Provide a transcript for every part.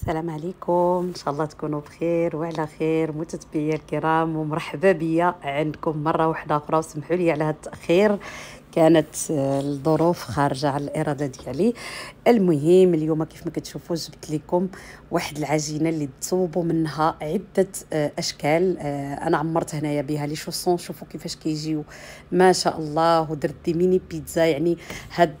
السلام عليكم ان شاء الله تكونوا بخير وعلى خير متتبعي الكرام ومرحبا بيا عندكم مره واحده اخرى وسمحوا لي على هذا التاخير كانت الظروف خارجه على الاراده ديالي المهم اليوم كيف ما كتشوفوا جبت لكم واحد العجينه اللي تصوبوا منها عده آه، اشكال آه، انا عمرت هنايا بها لي شوسون شوفوا كيفاش كيجيو ما شاء الله ودرت دي ميني بيتزا يعني هاد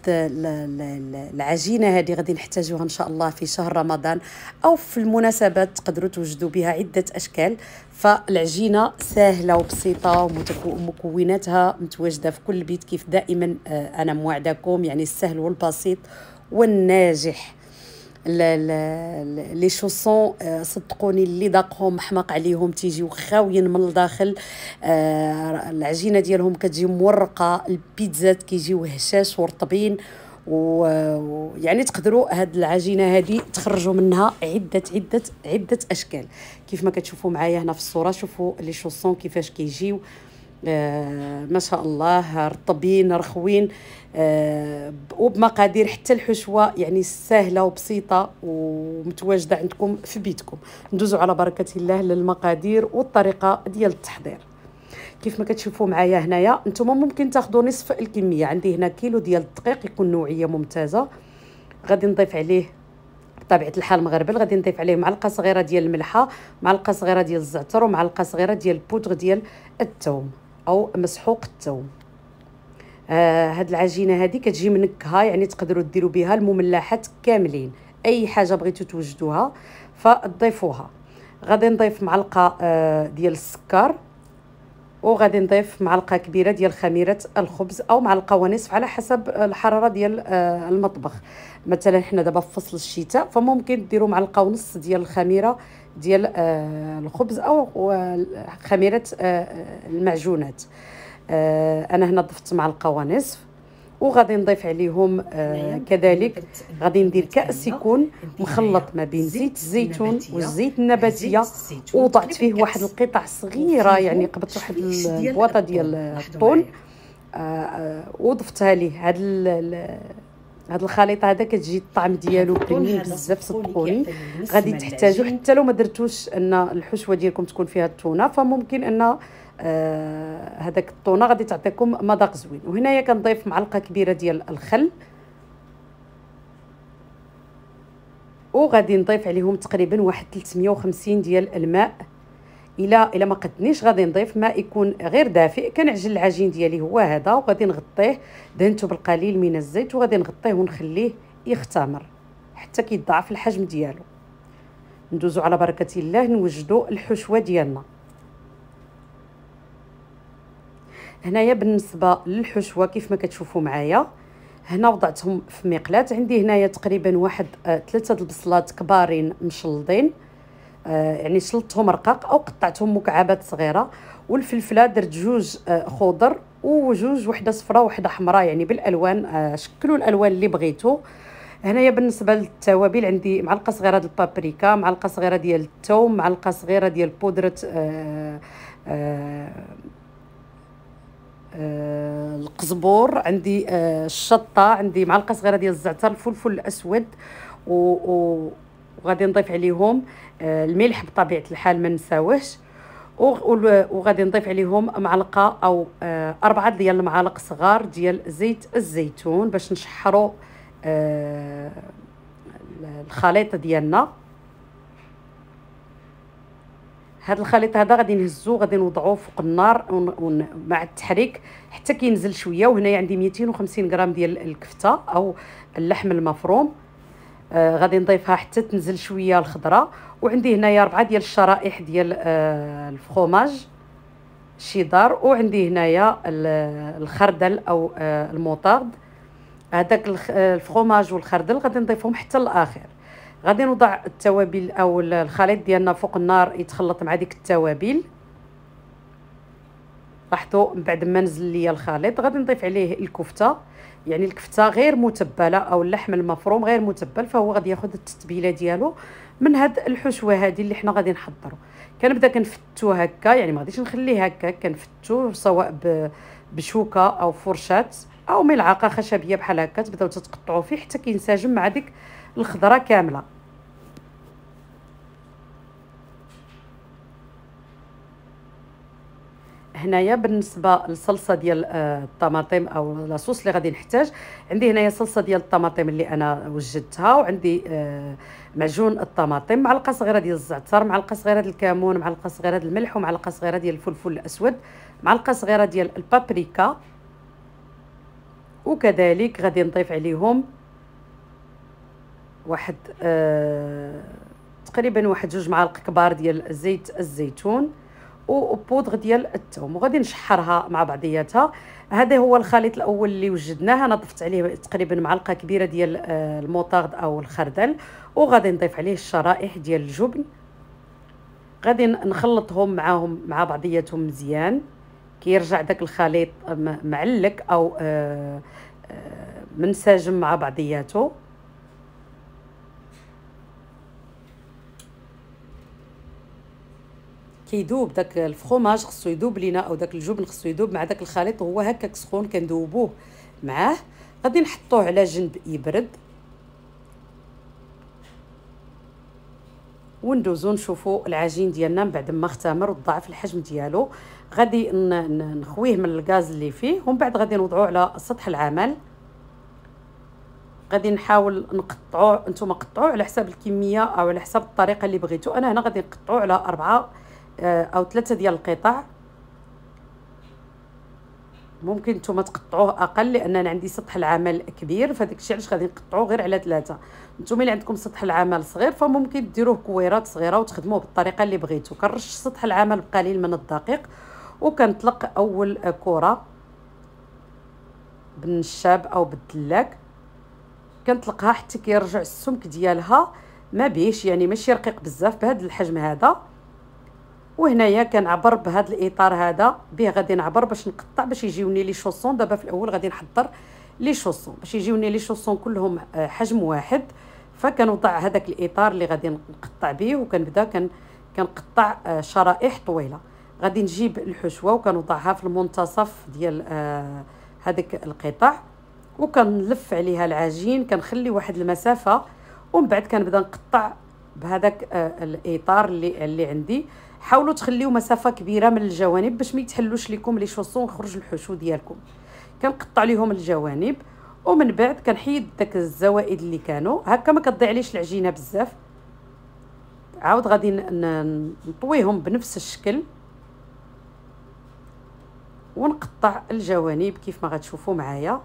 العجينه هذه غادي نحتاجوها ان شاء الله في شهر رمضان او في المناسبات تقدروا توجدوا بها عده اشكال فالعجينه سهله وبسيطه ومكوناتها متواجده في كل بيت كيف دائما دائما آه، انا موعدكم يعني السهل والبسيط والناجح لي شوسون آه، صدقوني اللي داقهم حماق عليهم تيجيو خاويين من الداخل آه، العجينه ديالهم كتجي مورقه البيتزات كيجيو هشاش ورطبين ويعني تقدروا هاد العجينه هذه تخرجوا منها عده عده عده اشكال كيف ما كتشوفوا معايا هنا في الصوره شوفوا لي شوسون كيفاش كيجيو كي آه، ما شاء الله رطبين رخوين آه، وبمقادير حتى الحشوه يعني سهله وبسيطه ومتواجده عندكم في بيتكم ندوزوا على بركه الله للمقادير والطريقه ديال التحضير كيف ما كتشوفوا معايا هنايا نتوما ممكن تاخذوا نصف الكميه عندي هنا كيلو ديال الدقيق يكون نوعيه ممتازه غادي نضيف عليه بطبيعه الحال مغربل غادي نضيف عليه معلقه صغيره ديال الملحه معلقه صغيره ديال الزعتر ومعلقه صغيره ديال البودغ ديال الثوم او مسحوق التوم آه هاد العجينه هادي كتجي منكهه يعني تقدروا ديروا بها المملحات كاملين اي حاجه بغيتو توجدوها فضيفوها غادي نضيف معلقه آه ديال السكر وغادي نضيف معلقه كبيره ديال خميره الخبز او معلقه ونصف على حسب الحراره ديال آه، المطبخ مثلا حنا دابا في فصل الشتاء فممكن ديروا معلقه ونص ديال الخميره ديال آه، الخبز او خميره آه، المعجونات انا هنا ضفت معلقه ونصف وغادي نضيف عليهم آه، نعم. كذلك غادي ندير كاس يكون مخلط ما بين زيت الزيتون والزيت النباتيه ووضعت فيه واحد القطع صغيره يعني قبضت واحد البواطه ديال الطول آه، آه، وضفتها ليه هاد هاد الخليط هذا كتجي الطعم ديالو بنين بزاف صدقوني غادي تحتاجو حتى لو ما درتوش ان الحشوه ديالكم تكون فيها التونه فممكن ان آه، هذاك الطونه غادي تعطيكم مذاق زوين وهنايا كنضيف معلقه كبيره ديال الخل وغادي نضيف عليهم تقريبا واحد 350 ديال الماء الى الى ما قدنيش غادي نضيف ماء يكون غير دافئ كنعجن العجين ديالي هو هذا وغادي نغطيه دهنته بالقليل من الزيت وغادي نغطيه ونخليه يختمر حتى كيضاعف الحجم ديالو ندوزو على بركه الله نوجدو الحشوه ديالنا هنايا بالنسبه للحشوه كيف ما كتشوفوا معايا هنا وضعتهم في مقلات عندي هنايا تقريبا واحد ثلاثه آه، البصلات كبارين مشلضين آه يعني شلطتهم رقاق او قطعتهم مكعبات صغيره والفلفله درت جوج آه خضر وجوج وحده صفراء وحده حمراء يعني بالالوان آه شكلوا الالوان اللي بغيتو هنايا بالنسبه للتوابل عندي معلقه صغيره ديال البابريكا معلقه صغيره ديال الثوم معلقه صغيره ديال بودره آه، آه، آه، القزبور عندي آه، الشطه عندي معلقه صغيره ديال الزعتر الفلفل الاسود و, وغادي نضيف عليهم آه، الملح بطبيعه الحال ما نساوهش وغادي نضيف عليهم معلقه او اربعه ديال المعالق صغار ديال زيت الزيتون باش نشحروا الخليط ديالنا هاد الخليط هذا غادي نهزو غادي نوضعوه فوق النار ون... مع التحريك حتى كينزل شويه وهنايا عندي 250 غرام ديال الكفته او اللحم المفروم آه غادي نضيفها حتى تنزل شويه الخضره وعندي هنايا ربعه ديال الشرائح ديال آه الفخوماج شيدار وعندي هنايا الخردل او آه الموطارد هذاك آه، الفخوماج والخردل غادي نضيفهم حتى الاخر غادي نوضع التوابل او الخليط ديالنا فوق النار يتخلط مع ديك التوابل لاحظوا من بعد ما نزل ليا الخليط غادي نضيف عليه الكفته يعني الكفته غير متبله او اللحم المفروم غير متبل فهو غادي ياخذ التتبيله ديالو من هاد الحشوه هذه اللي حنا غادي نحضرو كنبدا كنفتو هكا يعني ما غاديش نخليه هكا كنفتو سواء بشوكه او فرشات او ملعقه خشبيه بحال هكا تبداو تتقطعوا فيه حتى كينسجم مع ديك الخضره كامله هنايا بالنسبه للصلصه ديال آه، الطماطم او لاصوص اللي غادي نحتاج عندي هنايا صلصه ديال الطماطم اللي انا وجدتها وعندي آه، معجون الطماطم معلقه صغيره ديال الزعتر معلقه صغيره ديال الكمون معلقه صغيره ديال الملح ومعلقه صغيره ديال الفلفل الاسود معلقه صغيره ديال البابريكا وكذلك غادي نضيف عليهم واحد آه تقريبا واحد جوج معالق كبار ديال زيت الزيتون وبودغ ديال الثوم وغادي نشحرها مع بعضياتها هذا هو الخليط الاول اللي وجدناه انا ضفت عليه تقريبا معلقه كبيره ديال آه، الموطارد او الخردل وغادي نضيف عليه الشرائح ديال الجبن غادي نخلطهم معاهم مع بعضياتهم مزيان كيرجع داك الخليط معلك او آه، آه، منسجم مع بعضياته كيذوب داك الفخوماج خصو يذوب لينا او داك الجبن خصو يذوب مع داك الخليط وهو هكاك سخون كندوبوه معاه غادي نحطوه على جنب يبرد وندوزو نشوفو العجين ديالنا من بعد ما اختمر وضاعف الحجم ديالو غادي نخويه من الغاز اللي فيه ومن بعد غادي نوضعوه على سطح العمل غادي نحاول نقطعوه نتوما قطعوه على حساب الكميه او على حساب الطريقه اللي بغيتو انا هنا غادي نقطعوه على أربعة آه، او ثلاثه ديال القطع ممكن نتوما تقطعوه اقل لان انا عندي سطح العمل كبير فداك الشيء علاش غادي نقطعوه غير على ثلاثه نتوما اللي عندكم سطح العمل صغير فممكن ديروه كويرات صغيره وتخدموه بالطريقه اللي بغيتو كنرش سطح العمل بقليل من الدقيق وكنطلق اول كره بالنشاب او بالدلاك كنطلقها حتى كيرجع السمك ديالها ما بيش يعني ماشي رقيق بزاف بهذا الحجم هذا وهنايا كنعبر بهذا الاطار هذا به غادي نعبر باش نقطع باش يجيوني لي شوسون دابا في الاول غادي نحضر لي شوسون باش يجيوني لي شوسون كلهم آه، حجم واحد فكنوضع هذاك الاطار اللي غادي نقطع به وكنبدا كن كنقطع آه، شرائح طويله غادي نجيب الحشوه وكنوضعها في المنتصف ديال آه، هذاك القطع وكنلف عليها العجين كنخلي واحد المسافه ومن بعد كنبدا نقطع بهذاك الاطار اللي اللي عندي حاولوا تخليو مسافه كبيره من الجوانب باش ما يتحلوش لكم لي شوسون ويخرج الحشو ديالكم كنقطع ليهم الجوانب ومن بعد كنحيد داك الزوائد اللي كانوا هكا ما كتضيعليش العجينه بزاف عاود غادي نطويهم بنفس الشكل ونقطع الجوانب كيف ما غتشوفوا معايا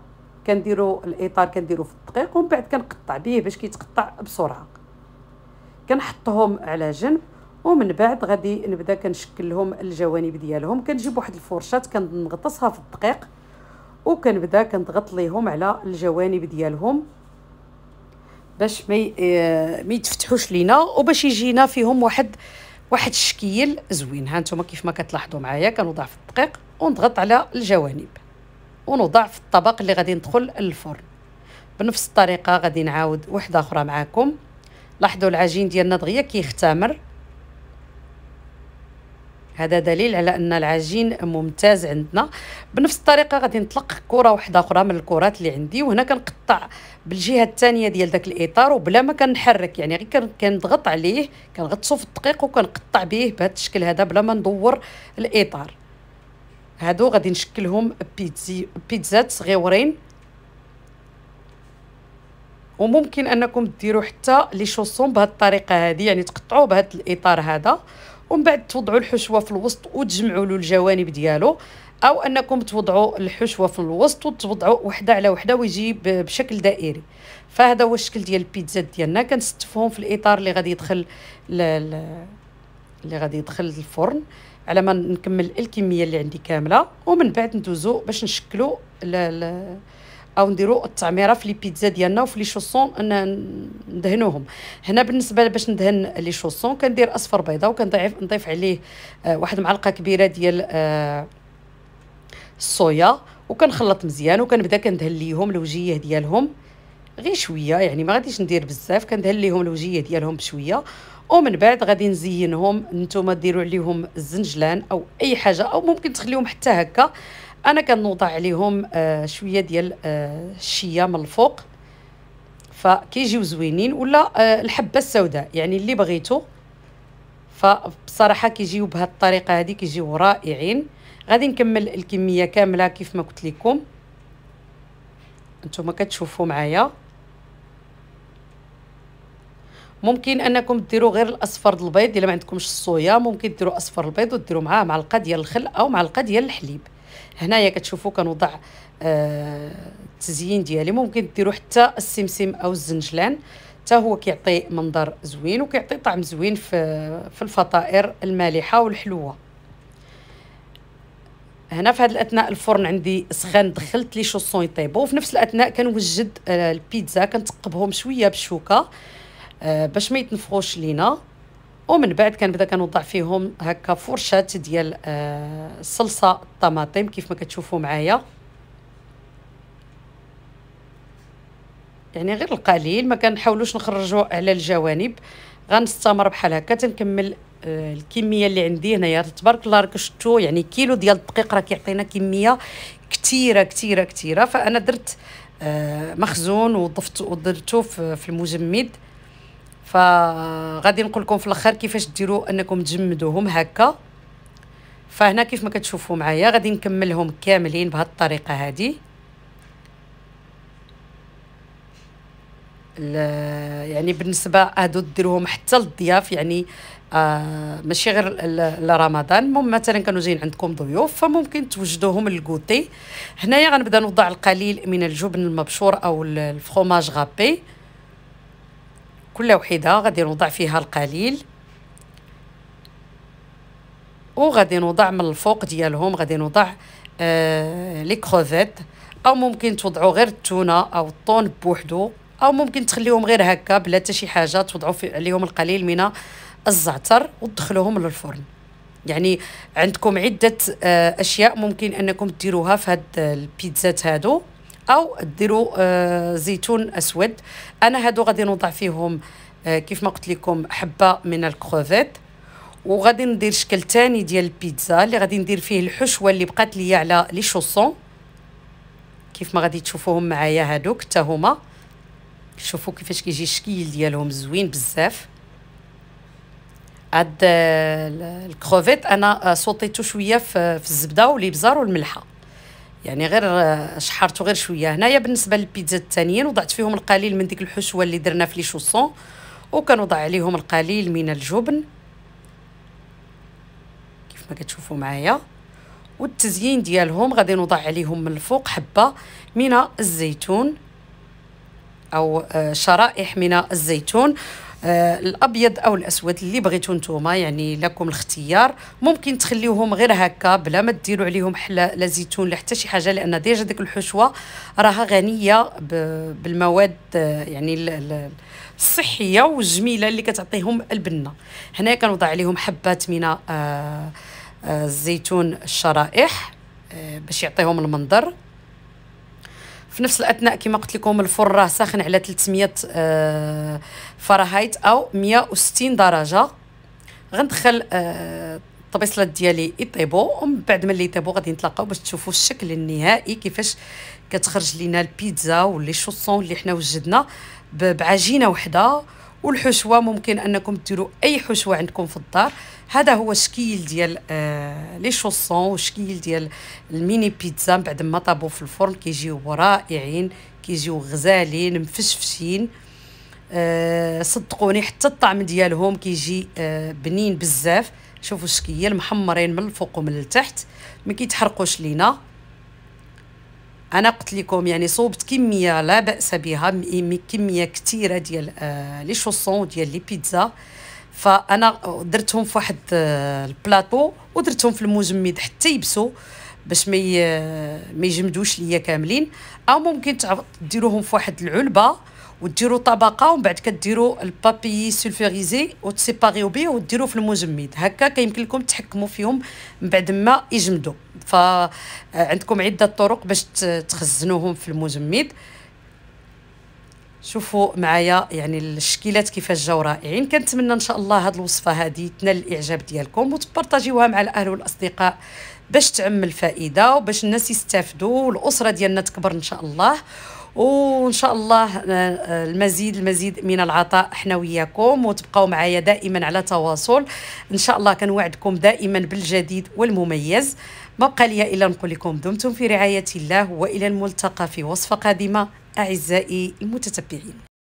كنديروا الاطار كنديروا في الدقيق ومن بعد كنقطع به باش كيتقطع بسرعه كنحطهم على جنب ومن بعد غادي نبدا كنشكل لهم الجوانب ديالهم كنجيب واحد الفرشاه كنغطسها في الدقيق وكنبدا كنضغط ليهم على الجوانب ديالهم باش ما آه، ما يتفتحوش لينا وباش يجينا فيهم واحد واحد الشكيل زوين ها نتوما كيف ما كتلاحظوا معايا كنوضع في الدقيق ونضغط على الجوانب ونوضع في الطبق اللي غادي ندخل الفرن بنفس الطريقه غادي نعاود وحده اخرى معاكم لاحظوا العجين ديالنا دغيا كيختمر كي هذا دليل على ان العجين ممتاز عندنا بنفس الطريقه غادي نطلق كره واحده اخرى من الكرات اللي عندي وهنا كنقطع بالجهه الثانيه ديال داك الاطار وبلا ما كنحرك يعني غير كنضغط عليه كنغطسو في الدقيق وكنقطع به بهذا الشكل هذا بلا ما ندور الاطار هادو غادي نشكلهم بيتزي بيتزات صغيورين وممكن انكم ديروا حتى لي شوسون بهاد الطريقه هذه يعني تقطعوه بهاد الاطار هذا ومن بعد توضعوا الحشوه في الوسط وتجمعوا له الجوانب ديالو او انكم توضعوا الحشوه في الوسط وتوضعوا وحده على وحده ويجي بشكل دائري فهذا هو الشكل ديال البيتزا ديالنا كنستفهم في الاطار اللي غادي يدخل اللي غادي يدخل الفرن على ما نكمل الكميه اللي عندي كامله ومن بعد ندوزو باش نشكلو او نديرو التعميره في لي بيتزا ديالنا وفي لي شوسون ندهنوهم هنا بالنسبه باش ندهن لي شوسون كندير اصفر بيضه وكنضيف نضيف عليه آه، واحد معلقه كبيره ديال آه، الصويا وكنخلط مزيان وكنبدا كندهن ليهم الوجيه ديالهم غير شويه يعني ما غاديش ندير بزاف كندهن ليهم الوجيه ديالهم بشويه ومن بعد غادي نزينهم نتوما ديروا عليهم الزنجلان او اي حاجه او ممكن تخليهم حتى هكا انا كنوضع عليهم آه شويه ديال آه من الفوق فكيجيو زوينين ولا آه الحبه السوداء يعني اللي بغيتو فبصراحه كيجيو بهذه الطريقه هذه كيجيو رائعين غادي نكمل الكميه كامله كيف ما قلت لكم نتوما كتشوفوا معايا ممكن انكم ديروا غير الاصفر البيض الا ما عندكمش الصويا ممكن ديروا اصفر البيض وديروا معاه معلقه ديال الخل او معلقه ديال الحليب هنايا كتشوفوا كنوضع آه، التزيين ديالي ممكن ديروا حتى السمسم او الزنجلان حتى هو كيعطي منظر زوين وكيعطي طعم زوين في في الفطائر المالحه والحلوه هنا في هذا الاثناء الفرن عندي سخان دخلت لي شوسون يطيبوا وفي نفس الاثناء كنوجد آه، البيتزا كنتقبهم شويه بالشوكه آه، باش ما يتنفخوش لينا ومن بعد كنبدا كنوضع فيهم هكا فرشات ديال الصلصه آه، الطماطم كيف ما كتشوفوا معايا يعني غير القليل ما كنحاولوش نخرجوا على الجوانب غنستمر بحال هكا تنكمل آه، الكميه اللي عندي هنايا تبارك الله راك شفتوا يعني كيلو ديال الدقيق راه كيعطينا كميه كثيره كثيره كثيره فانا درت آه، مخزون وضفت ودرته في المجمد فغادي نقول لكم في الاخر كيفاش ديروا انكم تجمدوهم هكا فهنا كيف ما كتشوفوا معايا غادي نكملهم كاملين بهذه الطريقه هذه يعني بالنسبه هادو ديروهم حتى للضياف يعني آه ماشي غير لرمضان المهم مثلا كانوا جايين عندكم ضيوف فممكن توجدوهم للكوتي هنايا غنبدا نوضع القليل من الجبن المبشور او الفخوماج غابي كل وحده غادي نوضع فيها القليل وغادي نوضع من الفوق ديالهم غادي نوضع آه لي كروفيت او ممكن توضعوا غير التونه او الطون بوحدو او ممكن تخليهم غير هكا بلا حتى شي حاجه توضعوا عليهم القليل من الزعتر وتدخلوهم للفرن يعني عندكم عده آه اشياء ممكن انكم ديروها في هاد البيتزات هادو او ديروا آه، زيتون اسود انا هادو غادي نوضع فيهم آه، كيف ما قلت لكم حبه من الكروفيت وغادي ندير شكل تاني ديال البيتزا اللي غادي ندير فيه الحشوه اللي بقات لي على لي شوسون كيف ما غادي تشوفوهم معايا هادوك حتى هما شوفوا كيفاش كيجي الشكل ديالهم زوين بزاف هاد آه، الكروفيت انا صوطيتو شويه في الزبده والابزار والملحه يعني غير شحرته غير شويه هنايا بالنسبه للبيتزا الثانيين وضعت فيهم القليل من ديك الحشوه اللي درنا في لي شوسون وكنوضع عليهم القليل من الجبن كيف ما كتشوفوا معايا والتزيين ديالهم غادي نوضع عليهم من الفوق حبه من الزيتون او آه، شرائح من الزيتون آه، الابيض او الاسود اللي بغيتو نتوما يعني لكم الاختيار ممكن تخليوهم غير هكا بلا ما ديروا عليهم حلا لا زيتون لا حتى شي حاجه لان ديجا ديك الحشوه راها غنيه بالمواد آه، يعني الصحيه والجميله اللي كتعطيهم البنه هنا كنوضع عليهم حبات من آه، الزيتون الشرائح باش يعطيهم المنظر في نفس الاثناء كما قلت لكم الفرن راه ساخن على 300 آه او 160 درجه غندخل الطبيصلات آه، ديالي يطيبوا ومن بعد اللي يطيبوا غادي نتلاقاو باش تشوفوا الشكل النهائي كيفاش كتخرج لينا البيتزا واللي شوسون اللي حنا وجدنا بعجينه وحده والحشوه ممكن انكم ديروا اي حشوه عندكم في الدار هذا هو الشكل ديال لي شوسون وشكل ديال الميني بيتزا بعد ما طابوا في الفرن كيجيو رائعين كيجيو غزالين مفشفشين آه، صدقوني حتى الطعم ديالهم كيجي آه، بنين بزاف شوفوا الشكل محمرين من الفوق ومن التحت ما كيتحرقوش لينا انا قلت لكم يعني صوبت كميه لا باس بها كميه كثيره ديال آه لي شوسون ديال لي بيتزا فانا درتهم في واحد آه، البلاطو ودرتهم في المجمد حتى يبسو باش ما ما يجمدوش ليا كاملين او ممكن ديروهم في واحد العلبه وديروا طبقه ومن بعد كديروا البابي سلفوريزي وتسيباريو به وديروه في المجمد هكا كيمكن لكم تحكموا فيهم من بعد ما يجمدوا فعندكم آه، عده طرق باش تخزنوهم في المجمد شوفوا معايا يعني الشكيلات كيفاش جاو رائعين كنتمنى ان شاء الله هاد الوصفه هذه تنال الاعجاب ديالكم وتبارطاجيوها مع الاهل والاصدقاء باش تعم الفائده وباش الناس يستافدوا والاسره ديالنا تكبر ان شاء الله وان شاء الله آه، آه، المزيد المزيد من العطاء احنا وياكم وتبقاو معايا دائما على تواصل ان شاء الله كنوعدكم دائما بالجديد والمميز ما بقى لي الا نقول لكم دمتم في رعايه الله والى الملتقى في وصفه قادمه اعزائي المتتبعين